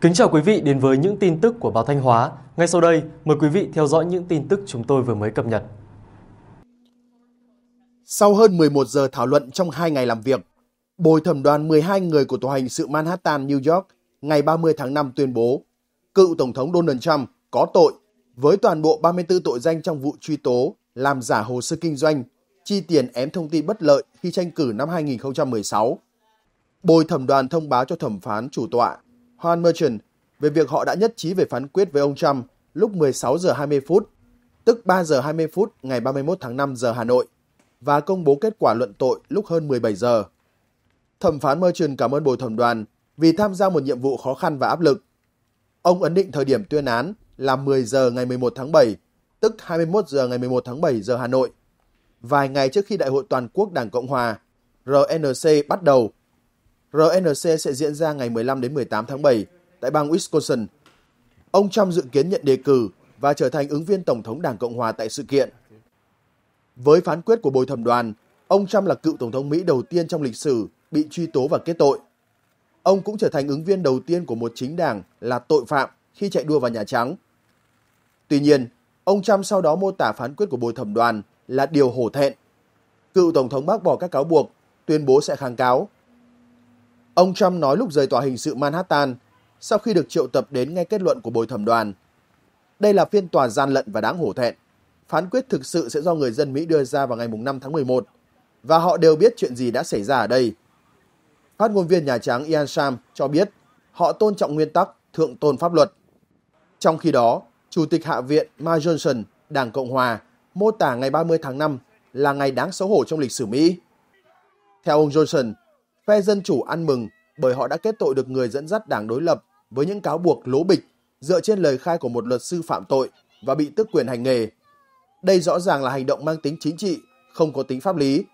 Kính chào quý vị đến với những tin tức của báo Thanh Hóa. Ngay sau đây, mời quý vị theo dõi những tin tức chúng tôi vừa mới cập nhật. Sau hơn 11 giờ thảo luận trong 2 ngày làm việc, bồi thẩm đoàn 12 người của tòa hình sự Manhattan, New York ngày 30 tháng 5 tuyên bố cựu Tổng thống Donald Trump có tội với toàn bộ 34 tội danh trong vụ truy tố làm giả hồ sơ kinh doanh, chi tiền ém thông tin bất lợi khi tranh cử năm 2016. Bồi thẩm đoàn thông báo cho thẩm phán chủ tọa Han Merchant về việc họ đã nhất trí về phán quyết với ông Trump lúc 16 giờ 20 phút, tức 3 giờ 20 phút ngày 31 tháng 5 giờ Hà Nội và công bố kết quả luận tội lúc hơn 17 giờ. Thẩm phán Merchant cảm ơn bồi thẩm đoàn vì tham gia một nhiệm vụ khó khăn và áp lực. Ông ấn định thời điểm tuyên án là 10 giờ ngày 11 tháng 7, tức 21 giờ ngày 11 tháng 7 giờ Hà Nội. Vài ngày trước khi Đại hội Toàn quốc Đảng Cộng Hòa, RNC bắt đầu RNC sẽ diễn ra ngày 15 đến 18 tháng 7 tại bang Wisconsin. Ông Trump dự kiến nhận đề cử và trở thành ứng viên Tổng thống Đảng Cộng Hòa tại sự kiện. Với phán quyết của bồi thẩm đoàn, ông Trump là cựu Tổng thống Mỹ đầu tiên trong lịch sử bị truy tố và kết tội. Ông cũng trở thành ứng viên đầu tiên của một chính đảng là tội phạm khi chạy đua vào Nhà Trắng. Tuy nhiên, ông Trump sau đó mô tả phán quyết của bồi thẩm đoàn là điều hổ thẹn. Cựu Tổng thống bác bỏ các cáo buộc, tuyên bố sẽ kháng cáo Ông Trump nói lúc rời tòa hình sự Manhattan, sau khi được triệu tập đến nghe kết luận của bồi thẩm đoàn. Đây là phiên tòa gian lận và đáng hổ thẹn. Phán quyết thực sự sẽ do người dân Mỹ đưa ra vào ngày 5 tháng 11, và họ đều biết chuyện gì đã xảy ra ở đây. Phát ngôn viên Nhà Trắng Ian Sam cho biết họ tôn trọng nguyên tắc thượng tôn pháp luật. Trong khi đó, Chủ tịch Hạ viện Mike Johnson, Đảng Cộng Hòa, mô tả ngày 30 tháng 5 là ngày đáng xấu hổ trong lịch sử Mỹ. Theo ông Johnson, phe Dân Chủ ăn mừng bởi họ đã kết tội được người dẫn dắt đảng đối lập với những cáo buộc lố bịch dựa trên lời khai của một luật sư phạm tội và bị tước quyền hành nghề. Đây rõ ràng là hành động mang tính chính trị, không có tính pháp lý.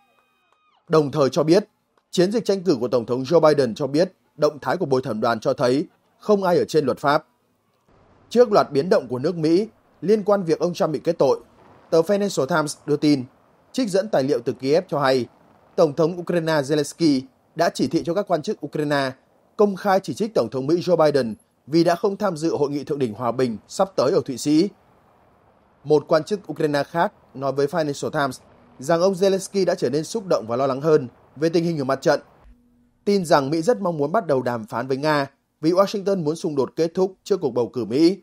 Đồng thời cho biết, chiến dịch tranh cử của Tổng thống Joe Biden cho biết động thái của bồi thẩm đoàn cho thấy không ai ở trên luật pháp. Trước loạt biến động của nước Mỹ liên quan việc ông Trump bị kết tội, tờ Financial Times đưa tin, trích dẫn tài liệu từ Kiev cho hay, Tổng thống Ukraine Zelensky đã chỉ thị cho các quan chức Ukraine công khai chỉ trích Tổng thống Mỹ Joe Biden vì đã không tham dự hội nghị thượng đỉnh hòa bình sắp tới ở Thụy Sĩ. Một quan chức Ukraine khác nói với Financial Times rằng ông Zelensky đã trở nên xúc động và lo lắng hơn về tình hình ở mặt trận, tin rằng Mỹ rất mong muốn bắt đầu đàm phán với Nga vì Washington muốn xung đột kết thúc trước cuộc bầu cử Mỹ.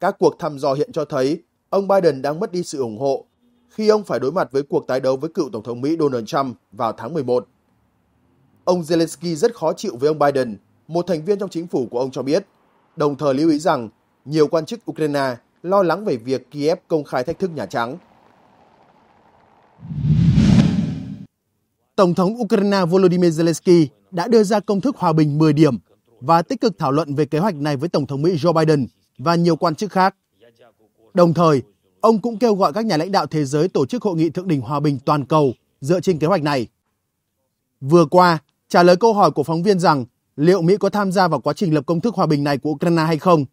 Các cuộc thăm dò hiện cho thấy ông Biden đang mất đi sự ủng hộ khi ông phải đối mặt với cuộc tái đấu với cựu Tổng thống Mỹ Donald Trump vào tháng 11. Ông Zelensky rất khó chịu với ông Biden, một thành viên trong chính phủ của ông cho biết, đồng thời lưu ý rằng nhiều quan chức Ukraine lo lắng về việc Kiev công khai thách thức Nhà Trắng. Tổng thống Ukraine Volodymyr Zelensky đã đưa ra công thức hòa bình 10 điểm và tích cực thảo luận về kế hoạch này với Tổng thống Mỹ Joe Biden và nhiều quan chức khác. Đồng thời, ông cũng kêu gọi các nhà lãnh đạo thế giới tổ chức hội nghị thượng đỉnh hòa bình toàn cầu dựa trên kế hoạch này. Vừa qua, trả lời câu hỏi của phóng viên rằng liệu Mỹ có tham gia vào quá trình lập công thức hòa bình này của Ukraine hay không.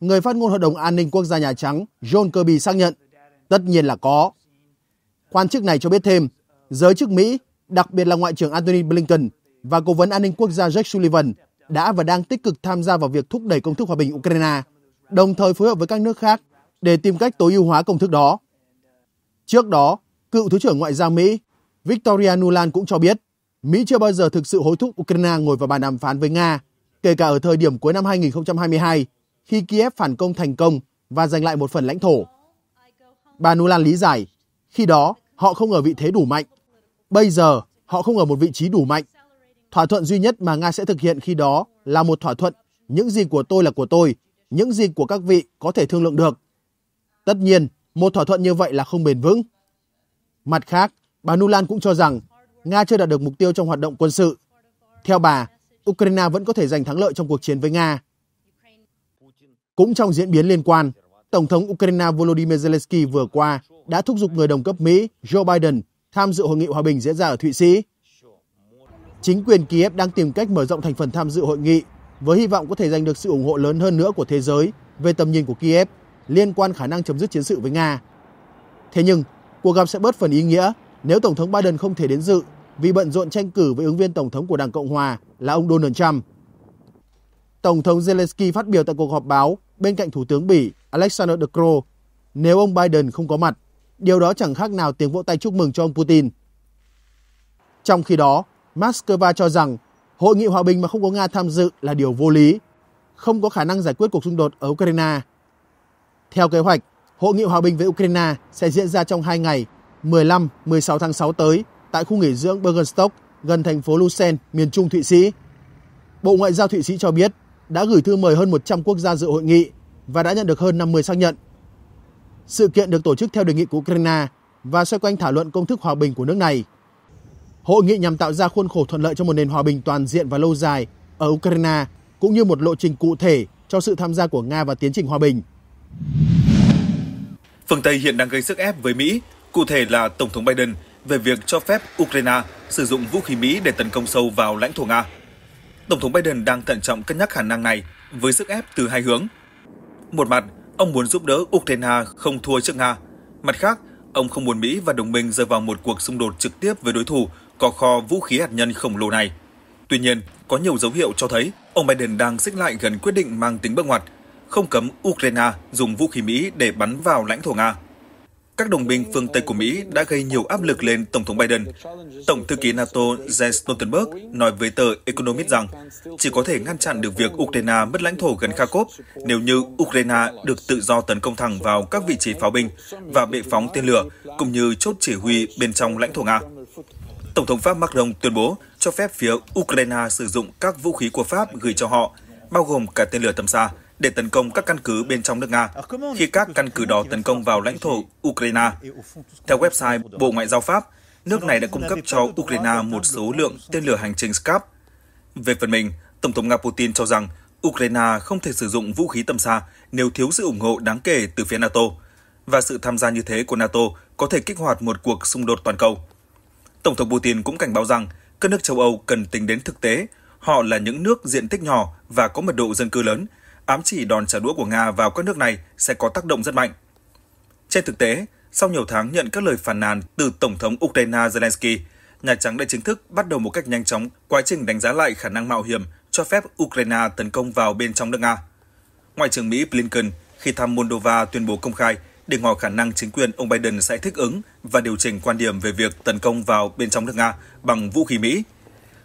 Người phát ngôn Hội đồng An ninh Quốc gia Nhà Trắng John Kirby xác nhận, tất nhiên là có. Quan chức này cho biết thêm, giới chức Mỹ, đặc biệt là Ngoại trưởng Antony Blinken và Cố vấn An ninh Quốc gia Jake Sullivan đã và đang tích cực tham gia vào việc thúc đẩy công thức hòa bình Ukraine, đồng thời phối hợp với các nước khác để tìm cách tối ưu hóa công thức đó. Trước đó, cựu Thứ trưởng Ngoại giao Mỹ Victoria Nuland cũng cho biết Mỹ chưa bao giờ thực sự hối thúc Ukraine ngồi vào bàn đàm phán với Nga, kể cả ở thời điểm cuối năm 2022 khi Kiev phản công thành công và giành lại một phần lãnh thổ. Bà Nulan lý giải, khi đó họ không ở vị thế đủ mạnh. Bây giờ họ không ở một vị trí đủ mạnh. Thỏa thuận duy nhất mà Nga sẽ thực hiện khi đó là một thỏa thuận những gì của tôi là của tôi, những gì của các vị có thể thương lượng được. Tất nhiên, một thỏa thuận như vậy là không bền vững. Mặt khác, bà Nulan cũng cho rằng Nga chưa đạt được mục tiêu trong hoạt động quân sự. Theo bà, Ukraine vẫn có thể giành thắng lợi trong cuộc chiến với Nga. Cũng trong diễn biến liên quan, Tổng thống Ukraine Volodymyr Zelensky vừa qua đã thúc giục người đồng cấp Mỹ Joe Biden tham dự hội nghị hòa bình diễn ra ở Thụy Sĩ. Chính quyền Kiev đang tìm cách mở rộng thành phần tham dự hội nghị với hy vọng có thể giành được sự ủng hộ lớn hơn nữa của thế giới về tầm nhìn của Kiev liên quan khả năng chấm dứt chiến sự với Nga. Thế nhưng, cuộc gặp sẽ bớt phần ý nghĩa nếu Tổng thống Biden không thể đến dự vì bận rộn tranh cử với ứng viên Tổng thống của Đảng Cộng Hòa là ông Donald Trump. Tổng thống Zelensky phát biểu tại cuộc họp báo bên cạnh Thủ tướng Bỉ Alexander De Croo nếu ông Biden không có mặt. Điều đó chẳng khác nào tiếng vỗ tay chúc mừng cho ông Putin. Trong khi đó, Moscow cho rằng hội nghị hòa bình mà không có Nga tham dự là điều vô lý, không có khả năng giải quyết cuộc xung đột ở Ukraine. Theo kế hoạch, hội nghị hòa bình với Ukraine sẽ diễn ra trong 2 ngày, 15-16 tháng 6 tới tại khu nghỉ dưỡng Bergenstock gần thành phố Lucen, miền trung Thụy Sĩ. Bộ Ngoại giao Thụy Sĩ cho biết đã gửi thư mời hơn 100 quốc gia dự hội nghị và đã nhận được hơn 50 xác nhận. Sự kiện được tổ chức theo đề nghị của Ukraine và xoay quanh thảo luận công thức hòa bình của nước này. Hội nghị nhằm tạo ra khuôn khổ thuận lợi cho một nền hòa bình toàn diện và lâu dài ở Ukraine cũng như một lộ trình cụ thể cho sự tham gia của Nga vào tiến trình hòa bình. Phương Tây hiện đang gây sức ép với Mỹ, cụ thể là Tổng thống Biden về việc cho phép Ukraine sử dụng vũ khí Mỹ để tấn công sâu vào lãnh thổ Nga. Tổng thống Biden đang thận trọng cân nhắc khả năng này với sức ép từ hai hướng. Một mặt, ông muốn giúp đỡ Ukraine không thua trước Nga. Mặt khác, ông không muốn Mỹ và đồng minh rơi vào một cuộc xung đột trực tiếp với đối thủ có kho vũ khí hạt nhân khổng lồ này. Tuy nhiên, có nhiều dấu hiệu cho thấy ông Biden đang xích lại gần quyết định mang tính bước ngoặt, không cấm Ukraine dùng vũ khí Mỹ để bắn vào lãnh thổ Nga các đồng minh phương Tây của Mỹ đã gây nhiều áp lực lên Tổng thống Biden. Tổng thư ký NATO Jens Stoltenberg nói với tờ Economist rằng chỉ có thể ngăn chặn được việc Ukraine mất lãnh thổ gần Kharkov nếu như Ukraine được tự do tấn công thẳng vào các vị trí pháo binh và bệ phóng tên lửa, cũng như chốt chỉ huy bên trong lãnh thổ Nga. Tổng thống Pháp Macron tuyên bố cho phép phía Ukraine sử dụng các vũ khí của Pháp gửi cho họ, bao gồm cả tên lửa tầm xa, để tấn công các căn cứ bên trong nước Nga khi các căn cứ đó tấn công vào lãnh thổ Ukraine. Theo website Bộ Ngoại giao Pháp, nước này đã cung cấp cho Ukraine một số lượng tên lửa hành trình Scap. Về phần mình, Tổng thống Nga Putin cho rằng Ukraine không thể sử dụng vũ khí tầm xa nếu thiếu sự ủng hộ đáng kể từ phía NATO, và sự tham gia như thế của NATO có thể kích hoạt một cuộc xung đột toàn cầu. Tổng thống Putin cũng cảnh báo rằng các nước châu Âu cần tính đến thực tế, họ là những nước diện tích nhỏ và có mật độ dân cư lớn, ám chỉ đòn trả đũa của Nga vào các nước này sẽ có tác động rất mạnh. Trên thực tế, sau nhiều tháng nhận các lời phản nàn từ Tổng thống Ukraine Zelensky, Nhà Trắng đã chính thức bắt đầu một cách nhanh chóng quá trình đánh giá lại khả năng mạo hiểm cho phép Ukraine tấn công vào bên trong nước Nga. Ngoại trưởng Mỹ Blinken khi thăm Moldova tuyên bố công khai để ngỏ khả năng chính quyền ông Biden sẽ thích ứng và điều chỉnh quan điểm về việc tấn công vào bên trong nước Nga bằng vũ khí Mỹ.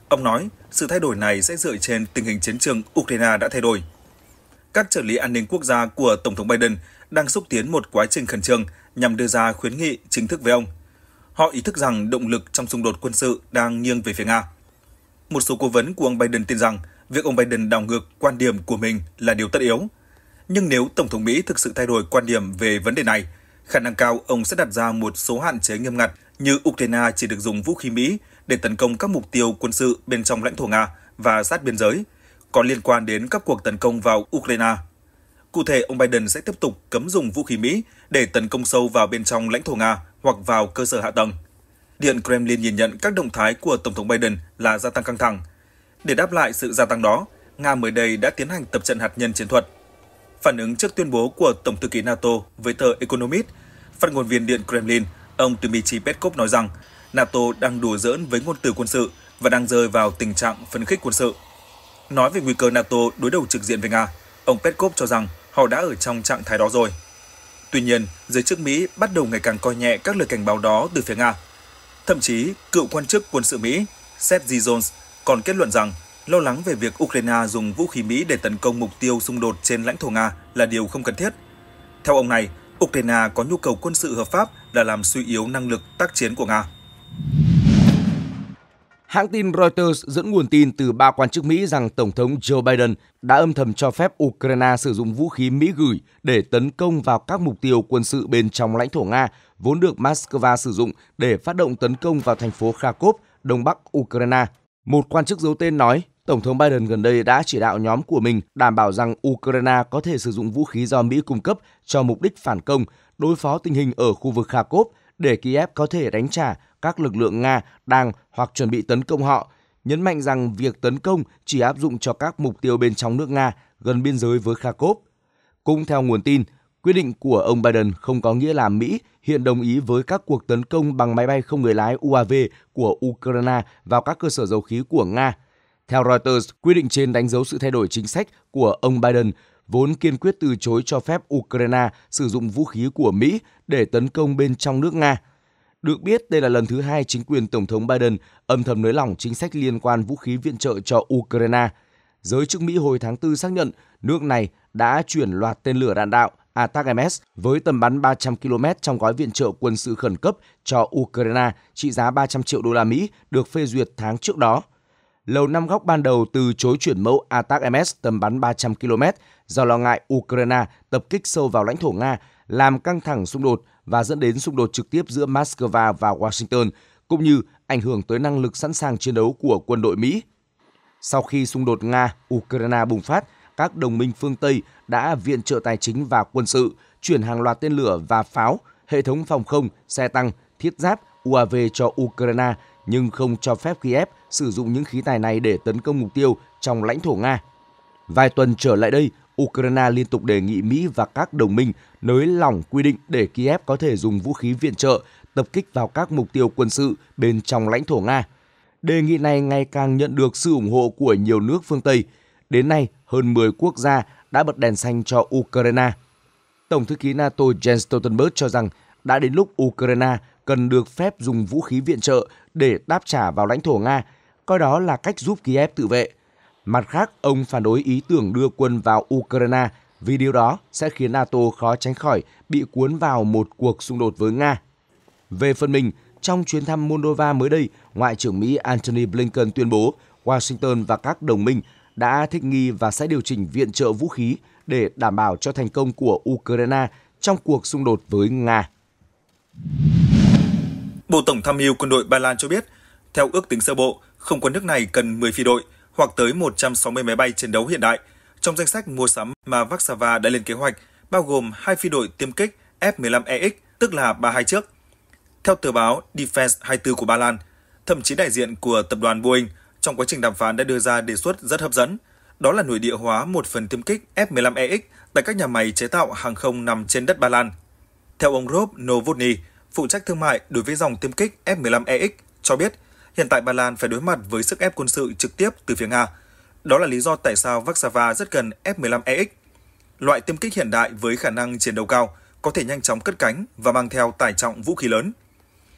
Ông nói, sự thay đổi này sẽ dựa trên tình hình chiến trường Ukraine đã thay đổi các trợ lý an ninh quốc gia của Tổng thống Biden đang xúc tiến một quá trình khẩn trương nhằm đưa ra khuyến nghị chính thức với ông. Họ ý thức rằng động lực trong xung đột quân sự đang nghiêng về phía Nga. Một số cố vấn của ông Biden tin rằng việc ông Biden đảo ngược quan điểm của mình là điều tất yếu. Nhưng nếu Tổng thống Mỹ thực sự thay đổi quan điểm về vấn đề này, khả năng cao ông sẽ đặt ra một số hạn chế nghiêm ngặt như Ukraine chỉ được dùng vũ khí Mỹ để tấn công các mục tiêu quân sự bên trong lãnh thổ Nga và sát biên giới – có liên quan đến các cuộc tấn công vào Ukraine. Cụ thể, ông Biden sẽ tiếp tục cấm dùng vũ khí Mỹ để tấn công sâu vào bên trong lãnh thổ Nga hoặc vào cơ sở hạ tầng. Điện Kremlin nhìn nhận các động thái của Tổng thống Biden là gia tăng căng thẳng. Để đáp lại sự gia tăng đó, Nga mới đây đã tiến hành tập trận hạt nhân chiến thuật. Phản ứng trước tuyên bố của Tổng thư ký NATO với tờ Economist, phát ngôn viên Điện Kremlin, ông Dmitry Peskov nói rằng NATO đang đùa giỡn với ngôn từ quân sự và đang rơi vào tình trạng phấn khích quân sự. Nói về nguy cơ NATO đối đầu trực diện với Nga, ông Peskov cho rằng họ đã ở trong trạng thái đó rồi. Tuy nhiên, giới chức Mỹ bắt đầu ngày càng coi nhẹ các lời cảnh báo đó từ phía Nga. Thậm chí, cựu quan chức quân sự Mỹ Seth G. Jones còn kết luận rằng lo lắng về việc Ukraine dùng vũ khí Mỹ để tấn công mục tiêu xung đột trên lãnh thổ Nga là điều không cần thiết. Theo ông này, Ukraine có nhu cầu quân sự hợp pháp là làm suy yếu năng lực tác chiến của Nga. Hãng tin Reuters dẫn nguồn tin từ ba quan chức Mỹ rằng Tổng thống Joe Biden đã âm thầm cho phép Ukraine sử dụng vũ khí Mỹ gửi để tấn công vào các mục tiêu quân sự bên trong lãnh thổ Nga, vốn được Moscow sử dụng để phát động tấn công vào thành phố Kharkov, đông bắc Ukraine. Một quan chức giấu tên nói, Tổng thống Biden gần đây đã chỉ đạo nhóm của mình đảm bảo rằng Ukraine có thể sử dụng vũ khí do Mỹ cung cấp cho mục đích phản công, đối phó tình hình ở khu vực Kharkov để Kiev có thể đánh trả các lực lượng Nga đang hoặc chuẩn bị tấn công họ, nhấn mạnh rằng việc tấn công chỉ áp dụng cho các mục tiêu bên trong nước Nga gần biên giới với Kharkov. Cũng theo nguồn tin, quyết định của ông Biden không có nghĩa là Mỹ hiện đồng ý với các cuộc tấn công bằng máy bay không người lái UAV của Ukraine vào các cơ sở dầu khí của Nga. Theo Reuters, quyết định trên đánh dấu sự thay đổi chính sách của ông Biden, vốn kiên quyết từ chối cho phép Ukraine sử dụng vũ khí của Mỹ để tấn công bên trong nước Nga. Được biết, đây là lần thứ hai chính quyền Tổng thống Biden âm thầm nới lỏng chính sách liên quan vũ khí viện trợ cho Ukraine. Giới chức Mỹ hồi tháng 4 xác nhận nước này đã chuyển loạt tên lửa đạn đạo ATACMS với tầm bắn 300 km trong gói viện trợ quân sự khẩn cấp cho Ukraine trị giá 300 triệu đô la Mỹ được phê duyệt tháng trước đó. Lầu Năm Góc ban đầu từ chối chuyển mẫu ATACMS tầm bắn 300 km do lo ngại Ukraine tập kích sâu vào lãnh thổ Nga làm căng thẳng xung đột và dẫn đến xung đột trực tiếp giữa Moscow và Washington, cũng như ảnh hưởng tới năng lực sẵn sàng chiến đấu của quân đội Mỹ. Sau khi xung đột Nga-Ukraine bùng phát, các đồng minh phương Tây đã viện trợ tài chính và quân sự, chuyển hàng loạt tên lửa và pháo, hệ thống phòng không, xe tăng, thiết giáp, UAV cho Ukraine nhưng không cho phép Kiev sử dụng những khí tài này để tấn công mục tiêu trong lãnh thổ Nga. Vài tuần trở lại đây, Ukraine liên tục đề nghị Mỹ và các đồng minh nới lỏng quy định để Kiev có thể dùng vũ khí viện trợ tập kích vào các mục tiêu quân sự bên trong lãnh thổ Nga. Đề nghị này ngày càng nhận được sự ủng hộ của nhiều nước phương Tây. Đến nay, hơn 10 quốc gia đã bật đèn xanh cho Ukraine. Tổng thư ký NATO Jens Stoltenberg cho rằng đã đến lúc Ukraine cần được phép dùng vũ khí viện trợ để đáp trả vào lãnh thổ Nga, coi đó là cách giúp Kiev tự vệ – Mặt khác, ông phản đối ý tưởng đưa quân vào Ukraine vì điều đó sẽ khiến NATO khó tránh khỏi bị cuốn vào một cuộc xung đột với Nga. Về phần mình, trong chuyến thăm Moldova mới đây, Ngoại trưởng Mỹ Antony Blinken tuyên bố Washington và các đồng minh đã thích nghi và sẽ điều chỉnh viện trợ vũ khí để đảm bảo cho thành công của Ukraine trong cuộc xung đột với Nga. Bộ Tổng tham mưu quân đội Ba Lan cho biết, theo ước tính sơ bộ, không quân nước này cần 10 phi đội – hoặc tới 160 máy bay chiến đấu hiện đại. Trong danh sách mua sắm mà Vaxava đã lên kế hoạch, bao gồm hai phi đội tiêm kích F-15EX, tức là 32 chiếc. Theo tờ báo Defense 24 của Ba Lan, thậm chí đại diện của tập đoàn Boeing trong quá trình đàm phán đã đưa ra đề xuất rất hấp dẫn, đó là nội địa hóa một phần tiêm kích F-15EX tại các nhà máy chế tạo hàng không nằm trên đất Ba Lan. Theo ông Rob Novotny, phụ trách thương mại đối với dòng tiêm kích F-15EX, cho biết – hiện tại Ba Lan phải đối mặt với sức ép quân sự trực tiếp từ phía Nga. Đó là lý do tại sao Vaxava rất gần F-15EX. Loại tiêm kích hiện đại với khả năng chiến đấu cao, có thể nhanh chóng cất cánh và mang theo tải trọng vũ khí lớn.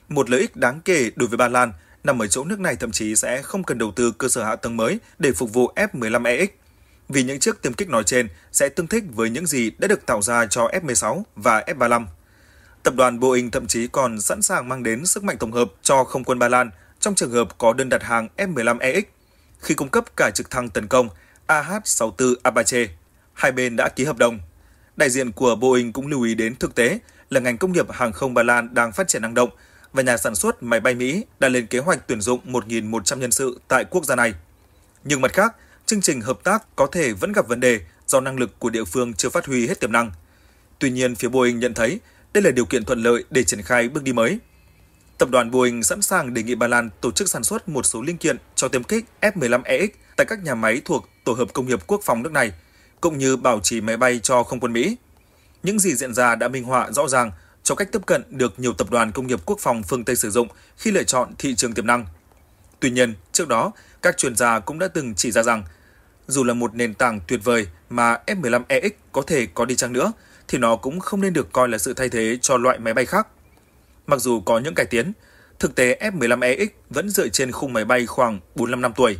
Một lợi ích đáng kể đối với Ba Lan nằm ở chỗ nước này thậm chí sẽ không cần đầu tư cơ sở hạ tầng mới để phục vụ F-15EX, vì những chiếc tiêm kích nói trên sẽ tương thích với những gì đã được tạo ra cho F-16 và F-35. Tập đoàn Boeing thậm chí còn sẵn sàng mang đến sức mạnh tổng hợp cho không quân Ba Lan – trong trường hợp có đơn đặt hàng F-15EX khi cung cấp cả trực thăng tấn công AH-64 Apache. Hai bên đã ký hợp đồng. Đại diện của Boeing cũng lưu ý đến thực tế là ngành công nghiệp hàng không Ba Lan đang phát triển năng động và nhà sản xuất máy bay Mỹ đã lên kế hoạch tuyển dụng 1.100 nhân sự tại quốc gia này. Nhưng mặt khác, chương trình hợp tác có thể vẫn gặp vấn đề do năng lực của địa phương chưa phát huy hết tiềm năng. Tuy nhiên, phía Boeing nhận thấy đây là điều kiện thuận lợi để triển khai bước đi mới. Tập đoàn Boeing sẵn sàng đề nghị Ba Lan tổ chức sản xuất một số linh kiện cho tiêm kích F-15EX tại các nhà máy thuộc Tổ hợp Công nghiệp Quốc phòng nước này, cũng như bảo trì máy bay cho không quân Mỹ. Những gì diễn ra đã minh họa rõ ràng cho cách tiếp cận được nhiều tập đoàn công nghiệp quốc phòng phương Tây sử dụng khi lựa chọn thị trường tiềm năng. Tuy nhiên, trước đó, các chuyên gia cũng đã từng chỉ ra rằng, dù là một nền tảng tuyệt vời mà F-15EX có thể có đi chăng nữa, thì nó cũng không nên được coi là sự thay thế cho loại máy bay khác mặc dù có những cải tiến, thực tế F-15EX vẫn dựa trên khung máy bay khoảng 45 năm tuổi.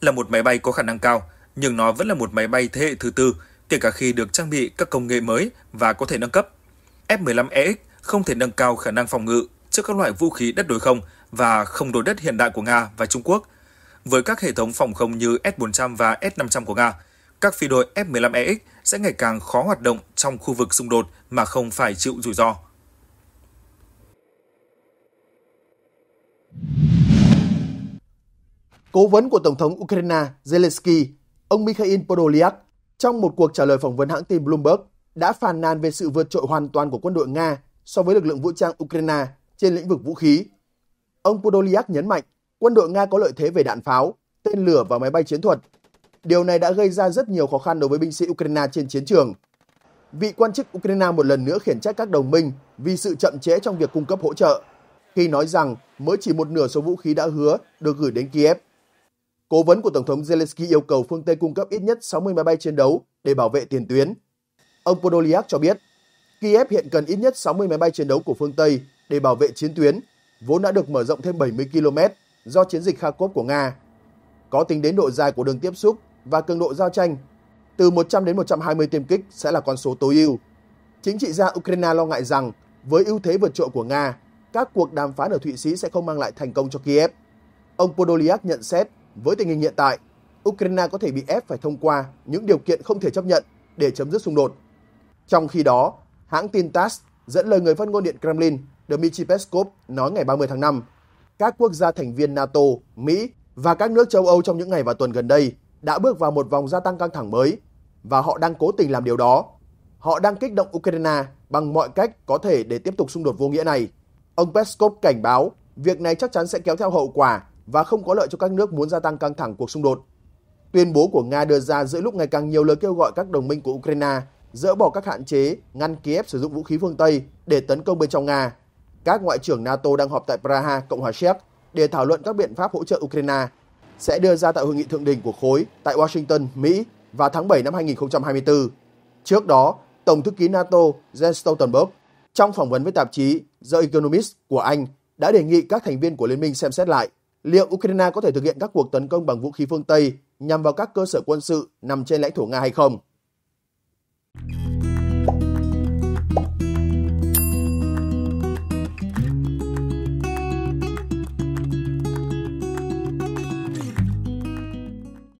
Là một máy bay có khả năng cao, nhưng nó vẫn là một máy bay thế hệ thứ tư, kể cả khi được trang bị các công nghệ mới và có thể nâng cấp. F-15EX không thể nâng cao khả năng phòng ngự trước các loại vũ khí đất đối không và không đối đất hiện đại của Nga và Trung Quốc. Với các hệ thống phòng không như S-400 và S-500 của Nga, các phi đội F-15EX sẽ ngày càng khó hoạt động trong khu vực xung đột mà không phải chịu rủi ro. Cố vấn của Tổng thống Ukraine Zelensky, ông Mikhail Podolyak, trong một cuộc trả lời phỏng vấn hãng tin Bloomberg, đã phàn nàn về sự vượt trội hoàn toàn của quân đội Nga so với lực lượng vũ trang Ukraine trên lĩnh vực vũ khí. Ông Podolyak nhấn mạnh quân đội Nga có lợi thế về đạn pháo, tên lửa và máy bay chiến thuật. Điều này đã gây ra rất nhiều khó khăn đối với binh sĩ Ukraine trên chiến trường. Vị quan chức Ukraine một lần nữa khiển trách các đồng minh vì sự chậm trễ trong việc cung cấp hỗ trợ, khi nói rằng mới chỉ một nửa số vũ khí đã hứa được gửi đến Kiev. Cố vấn của Tổng thống Zelensky yêu cầu phương Tây cung cấp ít nhất 60 máy bay chiến đấu để bảo vệ tiền tuyến. Ông Podolyak cho biết, Kiev hiện cần ít nhất 60 máy bay chiến đấu của phương Tây để bảo vệ chiến tuyến, vốn đã được mở rộng thêm 70 km do chiến dịch Kharkov của Nga. Có tính đến độ dài của đường tiếp xúc và cường độ giao tranh, từ 100 đến 120 tiêm kích sẽ là con số tối ưu. Chính trị gia Ukraine lo ngại rằng với ưu thế vượt trội của Nga, các cuộc đàm phán ở Thụy Sĩ sẽ không mang lại thành công cho Kiev. Ông Podolyak nhận xét, với tình hình hiện tại, Ukraine có thể bị ép phải thông qua những điều kiện không thể chấp nhận để chấm dứt xung đột. Trong khi đó, hãng tin TASS dẫn lời người phát ngôn Điện Kremlin Dmitry Peskov nói ngày 30 tháng 5, các quốc gia thành viên NATO, Mỹ và các nước châu Âu trong những ngày và tuần gần đây đã bước vào một vòng gia tăng căng thẳng mới và họ đang cố tình làm điều đó. Họ đang kích động Ukraine bằng mọi cách có thể để tiếp tục xung đột vô nghĩa này. Ông Peskov cảnh báo việc này chắc chắn sẽ kéo theo hậu quả và không có lợi cho các nước muốn gia tăng căng thẳng cuộc xung đột. Tuyên bố của Nga đưa ra giữa lúc ngày càng nhiều lời kêu gọi các đồng minh của Ukraine dỡ bỏ các hạn chế ngăn Kiev sử dụng vũ khí phương Tây để tấn công bên trong Nga. Các ngoại trưởng NATO đang họp tại Praha, Cộng hòa Séc để thảo luận các biện pháp hỗ trợ Ukraine sẽ đưa ra tại hội nghị thượng đỉnh của khối tại Washington, Mỹ vào tháng 7 năm 2024. Trước đó, Tổng thư ký NATO Jens Stoltenberg trong phỏng vấn với tạp chí The Economist của Anh đã đề nghị các thành viên của liên minh xem xét lại liệu Ukraine có thể thực hiện các cuộc tấn công bằng vũ khí phương Tây nhằm vào các cơ sở quân sự nằm trên lãnh thổ Nga hay không.